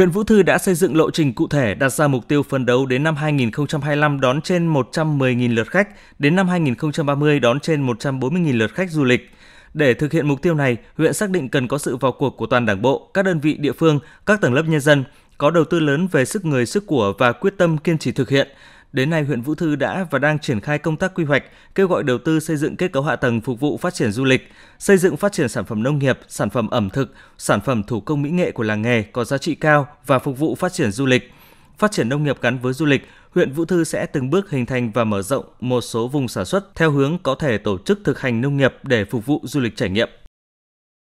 huyện Vũ Thư đã xây dựng lộ trình cụ thể đặt ra mục tiêu phấn đấu đến năm 2025 đón trên 110.000 lượt khách, đến năm 2030 đón trên 140.000 lượt khách du lịch. Để thực hiện mục tiêu này, huyện xác định cần có sự vào cuộc của toàn Đảng bộ, các đơn vị địa phương, các tầng lớp nhân dân, có đầu tư lớn về sức người, sức của và quyết tâm kiên trì thực hiện. Đến nay, huyện Vũ Thư đã và đang triển khai công tác quy hoạch, kêu gọi đầu tư xây dựng kết cấu hạ tầng phục vụ phát triển du lịch, xây dựng phát triển sản phẩm nông nghiệp, sản phẩm ẩm thực, sản phẩm thủ công mỹ nghệ của làng nghề có giá trị cao và phục vụ phát triển du lịch. Phát triển nông nghiệp gắn với du lịch, huyện Vũ Thư sẽ từng bước hình thành và mở rộng một số vùng sản xuất theo hướng có thể tổ chức thực hành nông nghiệp để phục vụ du lịch trải nghiệm.